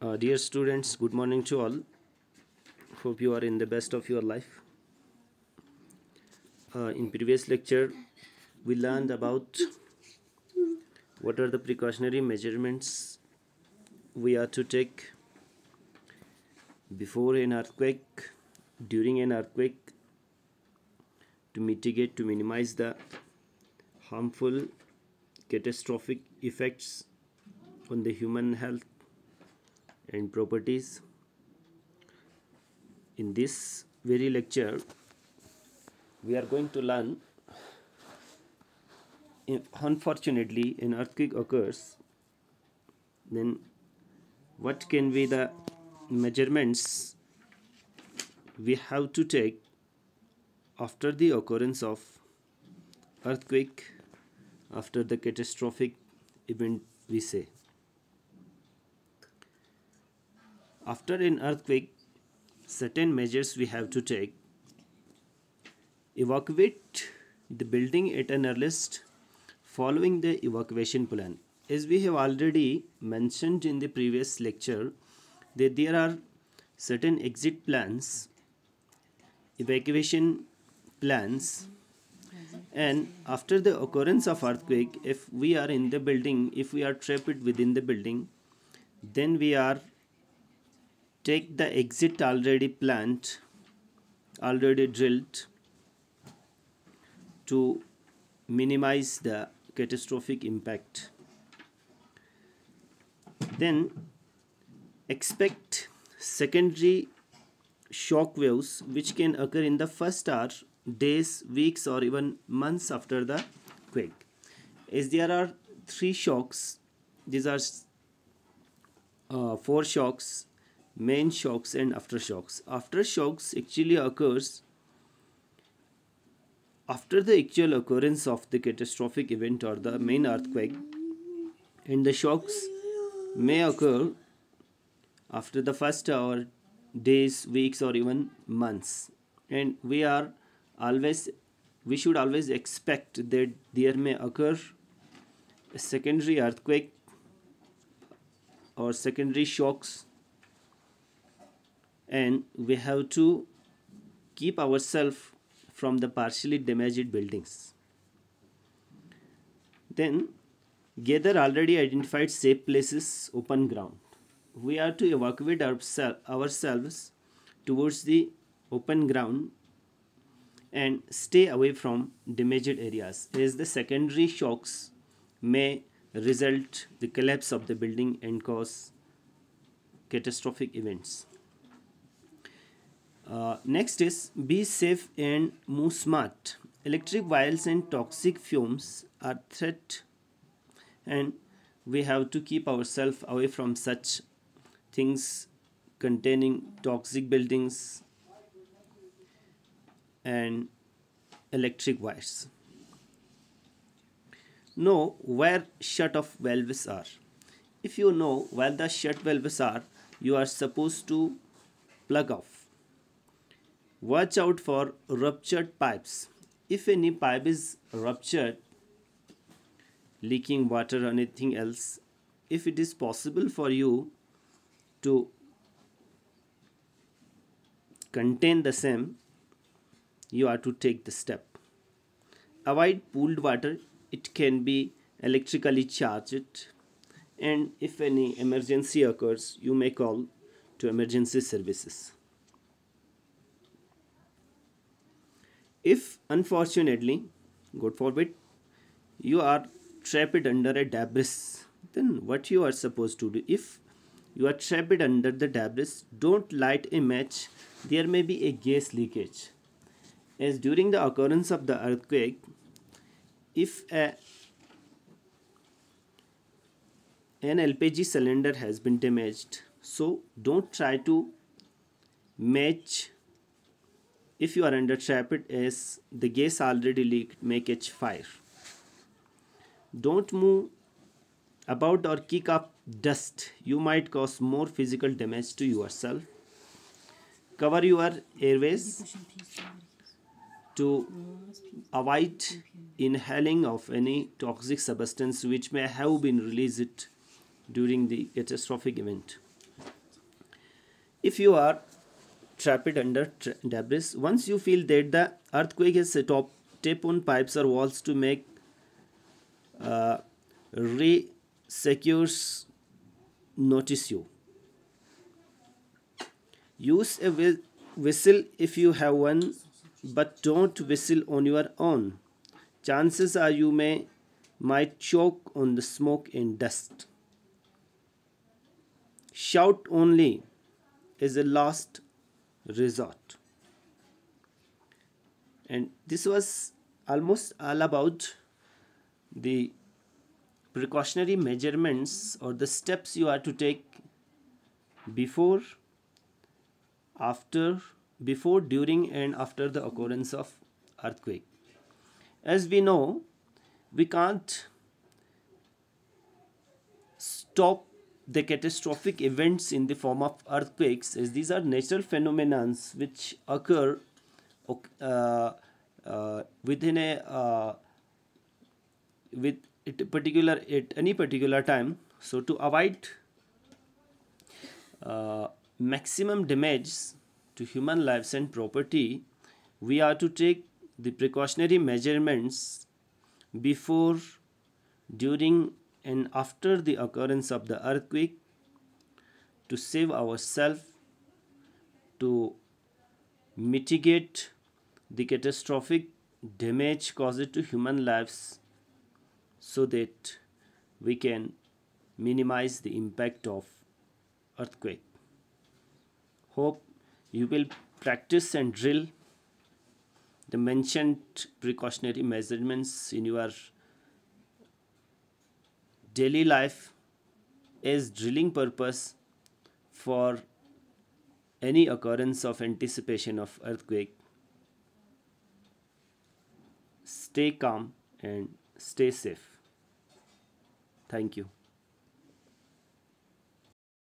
Uh, dear students, good morning to all. Hope you are in the best of your life. Uh, in previous lecture, we learned about what are the precautionary measurements we are to take before an earthquake, during an earthquake, to mitigate, to minimize the harmful catastrophic effects on the human health and properties in this very lecture we are going to learn if unfortunately an earthquake occurs then what can be the measurements we have to take after the occurrence of earthquake after the catastrophic event we say After an earthquake, certain measures we have to take. Evacuate the building at an earliest following the evacuation plan. As we have already mentioned in the previous lecture, that there are certain exit plans, evacuation plans, and after the occurrence of earthquake, if we are in the building, if we are trapped within the building, then we are take the exit already planned already drilled to minimize the catastrophic impact then expect secondary shock waves which can occur in the first hour days weeks or even months after the quake as there are three shocks these are uh, four shocks main shocks and aftershocks. Aftershocks actually occurs after the actual occurrence of the catastrophic event or the main earthquake and the shocks may occur after the first hour, days, weeks or even months. And we are always, we should always expect that there may occur a secondary earthquake or secondary shocks and we have to keep ourselves from the partially damaged buildings. Then gather already identified safe places, open ground. We are to evacuate ourselves towards the open ground and stay away from damaged areas as the secondary shocks may result the collapse of the building and cause catastrophic events. Uh, next is be safe and move smart. Electric wires and toxic fumes are threat and we have to keep ourselves away from such things containing toxic buildings and electric wires. Know where shut-off valves are. If you know where the shut valves are, you are supposed to plug off Watch out for ruptured pipes. If any pipe is ruptured, leaking water or anything else, if it is possible for you to contain the same, you are to take the step. Avoid pooled water. It can be electrically charged and if any emergency occurs, you may call to emergency services. If unfortunately, God forbid, you are trapped under a debris, then what you are supposed to do? If you are trapped under the debris, don't light a match. There may be a gas leakage. As during the occurrence of the earthquake, if a an LPG cylinder has been damaged, so don't try to match if you are under trapped as the gas already leaked make catch fire don't move about or kick up dust you might cause more physical damage to yourself cover your airways to avoid inhaling of any toxic substance which may have been released during the catastrophic event if you are trap it under debris. Once you feel that the earthquake has stopped, tap on pipes or walls to make uh, re-secures notice you. Use a whistle if you have one, but don't whistle on your own. Chances are you may might choke on the smoke and dust. Shout only is the last resort and this was almost all about the precautionary measurements or the steps you are to take before after before during and after the occurrence of earthquake as we know we can't stop the catastrophic events in the form of earthquakes as these are natural phenomena which occur uh, uh, within a uh, with particular at any particular time so to avoid uh, maximum damage to human lives and property we are to take the precautionary measurements before during and after the occurrence of the earthquake to save ourselves to mitigate the catastrophic damage caused to human lives so that we can minimize the impact of earthquake hope you will practice and drill the mentioned precautionary measurements in your daily life is drilling purpose for any occurrence of anticipation of earthquake stay calm and stay safe thank you